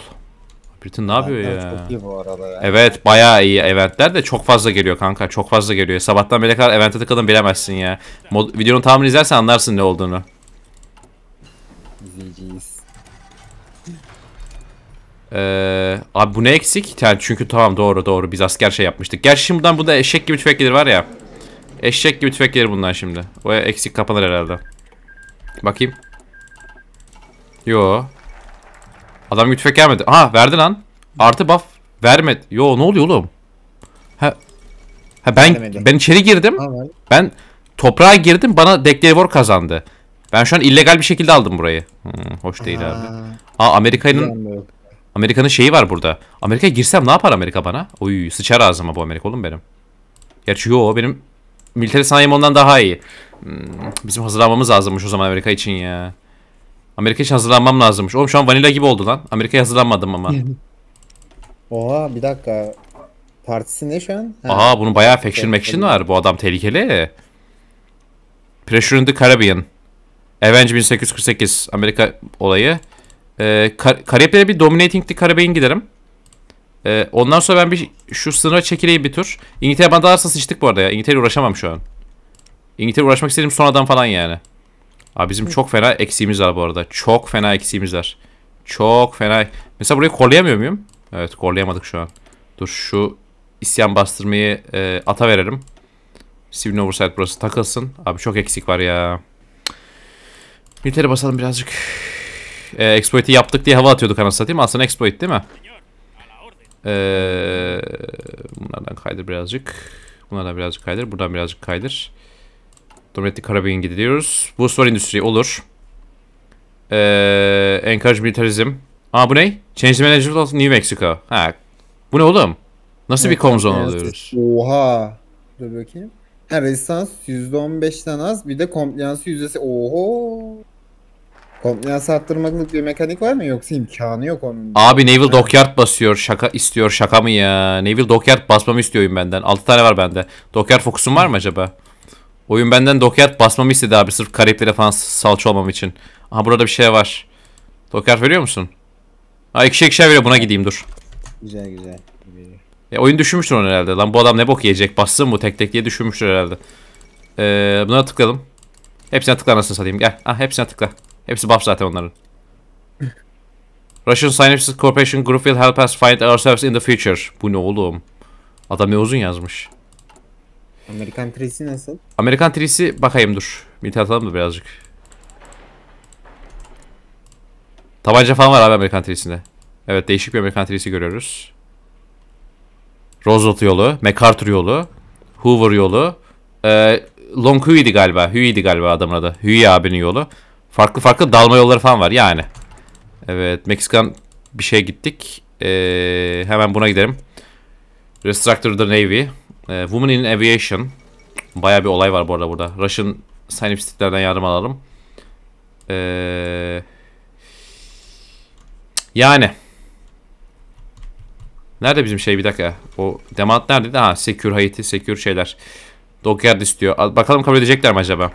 Speaker 1: Britain ne yapıyor ya? Çok iyi bu arada ya. Evet bayağı iyi eventler de çok fazla geliyor kanka. Çok fazla geliyor. Sabahtan beri kadar evente tıkadın bilemezsin ya. Mod, videonun tamamını izlersen anlarsın ne olduğunu.
Speaker 2: İzleyeceğiz.
Speaker 1: Ee, abi bu ne eksik? Yani çünkü tamam doğru doğru biz asker şey yapmıştık. Gerçi şimdi bundan bunda eşek gibi tüfek gelir var ya. Eşek gibi tüfek gelir bundan şimdi. O eksik kapanır herhalde. Bakayım. Yo. Adam bir tüfek vermedi. Ha verdi lan. Artı buff vermedi. Yo ne oluyor oğlum? Ha, ha ben Vermedi. ben içeri girdim. Tamam. Ben toprağa girdim. Bana Declare kazandı. Ben şu an illegal bir şekilde aldım burayı. Hmm, hoş değil abi. Aa, Amerika'nın Amerika'nın şeyi var burada. Amerika'ya girsem ne yapar Amerika bana? Oy sıçar ağzıma bu Amerika oğlum benim. Gerçi yo benim military sanayim ondan daha iyi. Hmm, bizim hazırlanmamız lazımmış o zaman Amerika için ya. Amerika için hazırlanmam lazımmış. Oğlum şu an vanilya gibi oldu lan. Amerika'ya hazırlanmadım ama.
Speaker 2: Oha bir dakika. Partisi ne şu an? Ha. Aha bunun bayağı faction maction şey, hani- var.
Speaker 1: Bu adam tehlikeli. Pressure in the Caribbean. Avenge 1848 Amerika olayı. Ee, Kar Karayipler'e bir Dominating the Caribbean giderim. Ee, ondan sonra ben bir şu sınıra çekileyim bir tur. İngiltere bana dalarsa sıçtık bu arada ya. İngiltere uğraşamam şu an. İngiltere uğraşmak istediğim adam falan yani. Abi bizim çok fena eksiğimiz var bu arada. Çok fena eksiğimiz var. Çok fena. Mesela burayı korlayamıyor muyum? Evet korlayamadık şu an. Dur şu isyan bastırmayı e, ata verelim. Sivin Oversight burası takılsın. Abi çok eksik var ya. Nüteri basalım birazcık. E, exploit'i yaptık diye hava atıyorduk anasını satayım. Aslında exploit değil mi? E, bunlardan kaydır birazcık. Bunlardan birazcık kaydır. Buradan birazcık kaydır. Dominic Karabey'in gidiyoruz. Boost var endüstri olur. Ee, encourage militarism. Aa bu ne? Change the management of New Mexico. Ha. Bu ne oğlum? Nasıl evet, bir komzon alıyoruz?
Speaker 2: Oha. Dur bakayım. Ha resistans %15'ten az bir de kompliyansı yüzdesi. Oho. Kompliyansı arttırmaklık bir mekanik var mı yoksa imkanı yok onun. Abi Naval
Speaker 1: Dockyard basıyor. Şaka istiyor. Şaka mı ya? Naval Dockyard basmamı istiyorum benden. 6 tane var bende. Dockyard fokusum var mı acaba? Oyun benden dokyard basmamı istedi abi sırf Karayiplere falan salça olmam için. Aha burada bir şey var. Dokyard veriyor musun? Ha ikişer ikişer veriyor buna gideyim dur. Güzel güzel. Ya oyun düşünmüştür onu herhalde. Lan bu adam ne bok yiyecek bassın bu tek tek diye düşünmüştür herhalde. Ee, buna tıkladım. Hepsine tıkla nasıl satayım. Gel. Ah hepsine tıkla. Hepsi buff zaten onların. [laughs] Russian Synapses Corporation Group will help us find ourselves in the future. Bu ne oğlum? Adam ne uzun yazmış.
Speaker 2: Amerikan trisi nasıl?
Speaker 1: Amerikan trisi bakayım dur. Bir atalım da birazcık. Tabanca falan var abi Amerikan trisinde. Evet değişik bir Amerikan trisi görüyoruz. Roosevelt yolu, MacArthur yolu, Hoover yolu. E, Long Huey'di galiba. Huey'di galiba adamın adı. Huey abinin yolu. Farklı farklı dalma yolları falan var yani. Evet Meksikan bir şey gittik. E, hemen buna gidelim. Restructure the Navy. E, ee, Women in Aviation. Baya bir olay var bu arada burada. Russian Synapstic'lerden yardım alalım. Ee, yani. Nerede bizim şey bir dakika. O demant neredeydi? Ha Secure Haiti, Secure şeyler. Dockyard istiyor. Bakalım kabul edecekler mi acaba?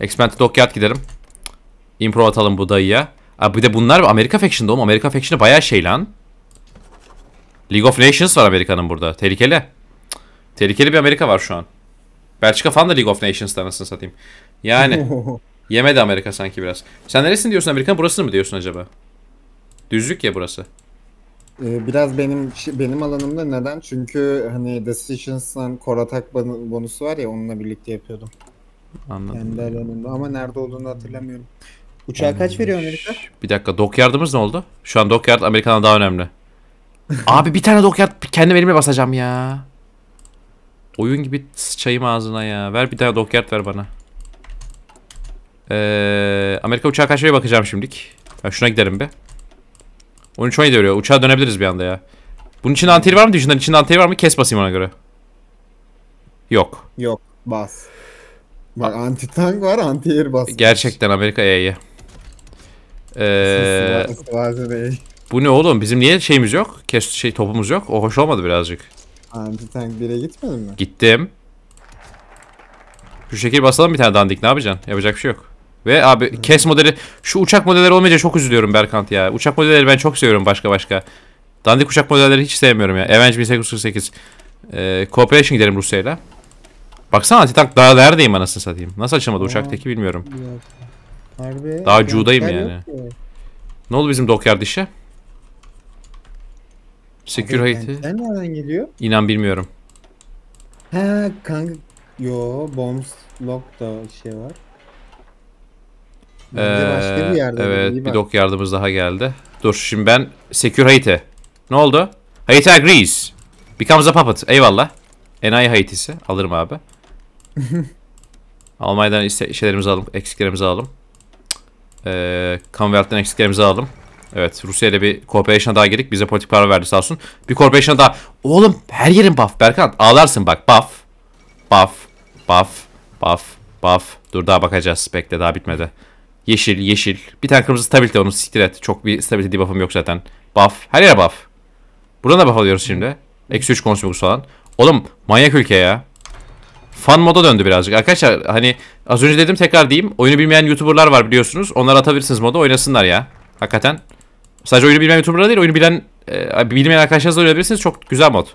Speaker 1: Expanded Dockyard giderim. Impro atalım bu dayıya. Abi bir de bunlar Amerika Faction'da oğlum. Amerika Faction'da bayağı şey lan. League of Nations var Amerika'nın burada. Tehlikeli. Tehlikeli bir Amerika var şu an. Belçika falan da League of Nations anasını satayım. Yani [laughs] yemedi Amerika sanki biraz. Sen neresin diyorsun Amerika? Burası mı diyorsun acaba? Düzlük ya burası.
Speaker 2: Ee, biraz benim benim alanımda neden? Çünkü hani Decisions'ın core attack bonusu var ya onunla birlikte yapıyordum. Anladım. Kendi alanımda ama nerede olduğunu hatırlamıyorum. Uçağa kaç veriyor Amerika?
Speaker 1: Bir dakika. Dock yardımız ne oldu? Şu an Dock yard Amerika'dan daha önemli. Abi bir tane dokyard kendi elimle basacağım ya. Oyun gibi çayım ağzına ya. Ver bir tane dokyard ver bana. Ee, Amerika uçağı kaçmaya bakacağım şimdilik. Ben şuna giderim be. 13-17 ölüyor. Uçağa dönebiliriz bir anda ya. Bunun için anteri var mı? Düşünden içinde anteri var mı? Kes basayım ona göre. Yok.
Speaker 2: Yok. Bas. Bak anti tank var, anti air bas.
Speaker 1: Gerçekten Amerika E'ye. Ee, bu ne oğlum? Bizim niye şeyimiz yok? Kes şey topumuz yok. O hoş olmadı birazcık.
Speaker 2: Anti tank bire gitmedin mi?
Speaker 1: Gittim. Şu şekil basalım bir tane dandik. Ne yapacaksın? Yapacak bir şey yok. Ve abi evet. kes modeli şu uçak modelleri olmayınca çok üzülüyorum Berkant ya. Uçak modelleri ben çok seviyorum başka başka. Dandik uçak modelleri hiç sevmiyorum ya. Avenge 1848. Ee, cooperation gidelim Rusya'yla. Baksana antitank daha neredeyim anasını satayım. Nasıl açılmadı Aa, uçaktaki bilmiyorum.
Speaker 2: Harbi, daha Cu'dayım yani.
Speaker 1: Ne oldu bizim dokyard işe? Security.
Speaker 2: Sen nereden geliyor?
Speaker 1: İnan bilmiyorum.
Speaker 2: He kanka. Yo bombs lock da şey var. Ee, başka bir Evet bir
Speaker 1: dok yardımımız daha geldi. Dur şimdi ben secure Haiti. Ne oldu? Haiti agrees. Becomes a puppet. Eyvallah. Enayi Haiti'si. Alırım abi. [laughs] Almanya'dan şeylerimizi alalım. Eksiklerimizi alalım. Ee, Convert'ten eksiklerimizi alalım. Evet Rusya bir corporation'a daha girdik. Bize politik karar verdi sağ olsun. Bir corporation'a daha. Oğlum her yerin buff Berkan. Ağlarsın bak buff. Buff. Buff. Buff. Buff. Dur daha bakacağız. Bekle daha bitmedi. Yeşil yeşil. Bir tane kırmızı stabilite onu siktir et. Çok bir stabilite debuff'ım yok zaten. Buff. Her yere buff. Buradan da buff alıyoruz şimdi. Eksi 3 konsumus falan. Oğlum manyak ülke ya. Fan moda döndü birazcık. Arkadaşlar hani az önce dedim tekrar diyeyim. Oyunu bilmeyen YouTuber'lar var biliyorsunuz. Onlar atabilirsiniz moda oynasınlar ya. Hakikaten Sadece oyunu bilmeyen YouTuber'lar değil oyunu bilen e, bilmeyen arkadaşlarınızla oynayabilirsiniz. Çok güzel mod.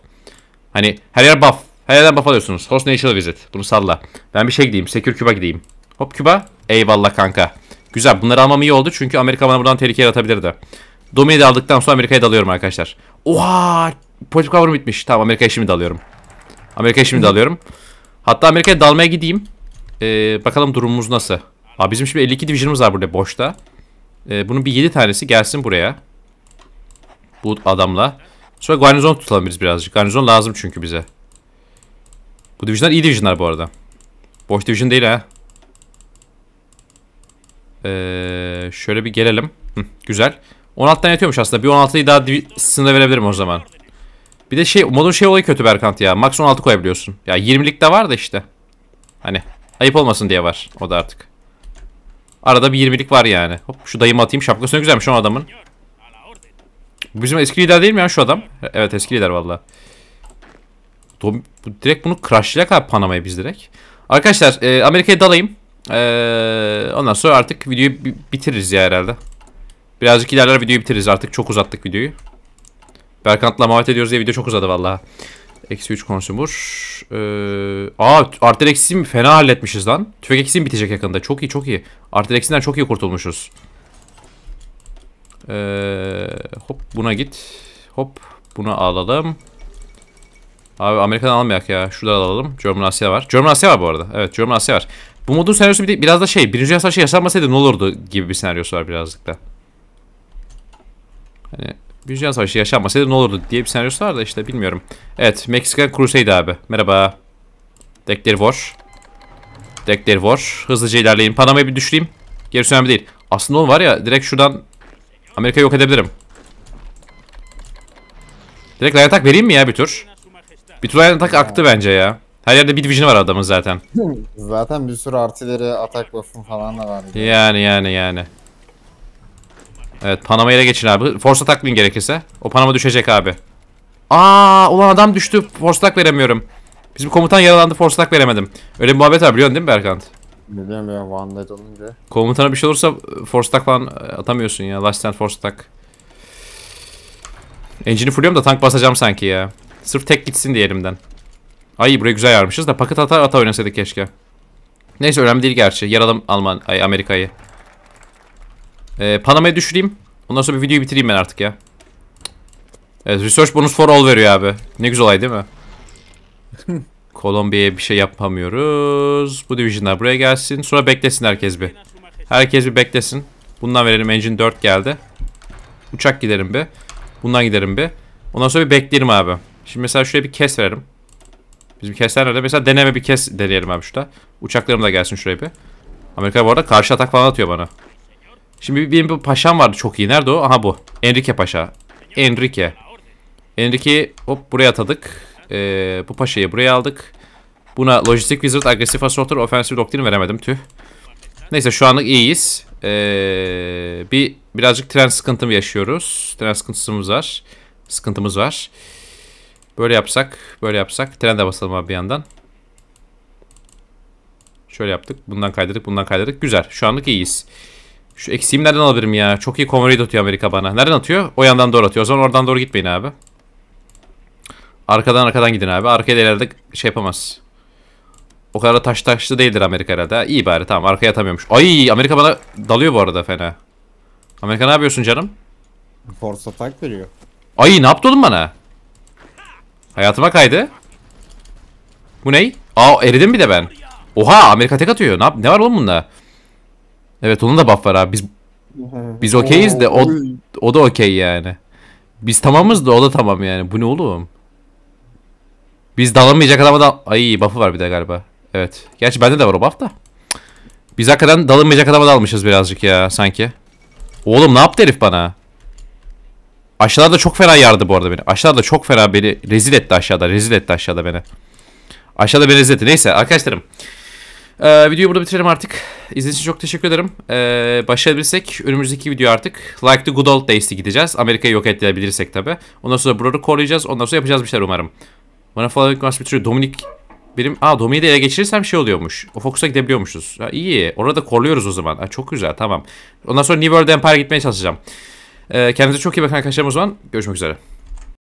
Speaker 1: Hani her yer buff. Her yerden buff alıyorsunuz. Host National Visit. Bunu salla. Ben bir şey gideyim. Secure Cuba gideyim. Hop Cuba. Eyvallah kanka. Güzel. Bunları almam iyi oldu. Çünkü Amerika bana buradan tehlike yaratabilirdi. Domine'yi de aldıktan sonra Amerika'ya dalıyorum arkadaşlar. Oha! Politik kavram bitmiş. Tamam Amerika'ya şimdi dalıyorum. Amerika'ya şimdi dalıyorum. Hatta Amerika'ya dalmaya gideyim. Ee, bakalım durumumuz nasıl. Aa, bizim şimdi 52 division'ımız var burada boşta. E, bunun bir 7 tanesi gelsin buraya. Bu adamla. Sonra garnizon tutalım biz birazcık. Garnizon lazım çünkü bize. Bu divisionlar iyi divisionlar bu arada. Boş division değil ha. Ee, şöyle bir gelelim. Hı, güzel. 16'dan yatıyormuş aslında. Bir 16'yı daha sınıra verebilirim o zaman. Bir de şey modun şey olayı kötü Berkant ya. Max 16 koyabiliyorsun. Ya 20'lik de var da işte. Hani ayıp olmasın diye var. O da artık. Arada bir 20'lik var yani. Hop şu dayımı atayım. Şapkası ne güzelmiş o adamın. Bizim eski lider değil mi ya şu adam? Evet eski lider valla. Direkt bunu crashlayacak abi Panama'ya biz direkt. Arkadaşlar e, Amerika'ya dalayım. E, ondan sonra artık videoyu bitiririz ya herhalde. Birazcık ilerler videoyu bitiririz artık. Çok uzattık videoyu. Berkant'la muhabbet ediyoruz diye video çok uzadı valla. Eksi 3 consumer. Ee, aa artı eksiyi Fena halletmişiz lan. Tüfek eksiği bitecek yakında? Çok iyi çok iyi. Artı eksinden çok iyi kurtulmuşuz. Ee, hop buna git. Hop buna alalım. Abi Amerika'dan almayak ya. Şuradan alalım. German Asya var. German Asya var bu arada. Evet German Asya var. Bu modun senaryosu bir de, biraz da şey. Birinci Dünya Savaşı yaşanmasaydı ne olurdu gibi bir senaryosu var birazcık da. Hani Vicdan savaşı yaşanmasaydı ne olurdu diye bir senaryosu var da işte bilmiyorum. Evet Meksika Crusade abi. Merhaba. Deckleri War. Deckleri War. Hızlıca ilerleyin. Panama'yı bir düşüreyim. Gerisi önemli değil. Aslında onun var ya direkt şuradan Amerika'yı yok edebilirim. Direkt Lion Attack vereyim mi ya bir tur? Bir tur Lion Attack aktı bence ya. Her yerde bir division var adamın zaten.
Speaker 2: [laughs] zaten bir sürü artileri, atak buff'un falan da var.
Speaker 1: Yani yani yani. Evet Panama'ya da geçin abi. Force takmayın gerekirse. O Panama düşecek abi. Aa ulan adam düştü. Force attack veremiyorum. Bizim komutan yaralandı force attack veremedim. Öyle bir muhabbet var biliyorsun değil mi Berkant?
Speaker 2: Biliyorum biliyorum Van'da olunca.
Speaker 1: Komutana bir şey olursa e, force attack falan e, atamıyorsun ya. Last stand force attack. Engine'i fulluyorum da tank basacağım sanki ya. Sırf tek gitsin diye elimden. Ay buraya güzel yarmışız da paket atar ata oynasaydık keşke. Neyse önemli değil gerçi. Yaralım Alman, ay Amerika'yı. Ee, Panama'ya düşüreyim. Ondan sonra bir videoyu bitireyim ben artık ya. Evet research bonus for all veriyor abi. Ne güzel olay değil mi? [laughs] Kolombiya'ya bir şey yapamıyoruz. Bu divisionlar buraya gelsin. Sonra beklesin herkes bir. Herkes bir beklesin. Bundan verelim engine 4 geldi. Uçak giderim bir. Bundan giderim bir. Ondan sonra bir bekleyelim abi. Şimdi mesela şuraya bir kes verelim. Bizim kesler nerede? Mesela deneme bir kes deneyelim abi şurada. Uçaklarım da gelsin şuraya bir. Amerika bu arada karşı atak falan atıyor bana. Şimdi benim bu paşam vardı çok iyi. Nerede o? Aha bu. Enrique Paşa. Enrique. Enrique hop buraya atadık. Ee, bu paşayı buraya aldık. Buna Logistic Wizard, Agresif Assaulter, Offensive Doctrine veremedim tüh. Neyse şu anlık iyiyiz. Ee, bir birazcık tren sıkıntımı yaşıyoruz. Tren sıkıntımız var. Sıkıntımız var. Böyle yapsak, böyle yapsak. Tren de basalım abi bir yandan. Şöyle yaptık. Bundan kaydırdık, bundan kaydırdık. Güzel. Şu anlık iyiyiz. Şu eksiğimi nereden alabilirim ya? Çok iyi konvoyu atıyor Amerika bana. Nereden atıyor? O yandan doğru atıyor. O zaman oradan doğru gitmeyin abi. Arkadan arkadan gidin abi. Arkaya da ileride şey yapamaz. O kadar da taş taşlı değildir Amerika herhalde. İyi bari tamam arkaya atamıyormuş. Ay Amerika bana dalıyor bu arada fena. Amerika ne yapıyorsun canım?
Speaker 2: Force attack veriyor.
Speaker 1: Ay ne yaptı oğlum bana? Hayatıma kaydı. Bu ney? Aa eridim bir de ben. Oha Amerika tek atıyor. Ne, ne var oğlum bunda? Evet onun da buff var abi. Biz biz okeyiz de o, o da okey yani. Biz tamamız da o da tamam yani. Bu ne oğlum? Biz dalamayacak adama da... Ay buff'ı var bir de galiba. Evet. Gerçi bende de var o buff da. Biz hakikaten dalamayacak adama dalmışız birazcık ya sanki. Oğlum ne yaptı herif bana? Aşağıda çok fena yardı bu arada beni. Aşağıda çok fena beni rezil etti aşağıda. Rezil etti aşağıda beni. Aşağıda beni rezil etti. Neyse arkadaşlarım. Ee, videoyu burada bitirelim artık. İzlediğiniz için çok teşekkür ederim. Ee, başarabilirsek önümüzdeki video artık Like the Good Old Days'te gideceğiz. Amerika'yı yok edebilirsek tabi. Ondan sonra buraları koruyacağız. Ondan sonra yapacağız bir şeyler umarım. Bana falan bir bitiriyor. Dominik benim... Aa Dominik'i de ele geçirirsem şey oluyormuş. O Fokus'a gidebiliyormuşuz. Ha, iyi. Orada koruyoruz o zaman. Ha, çok güzel tamam. Ondan sonra New World Empire gitmeye çalışacağım. Ee, kendinize çok iyi bakın arkadaşlar o zaman. Görüşmek üzere.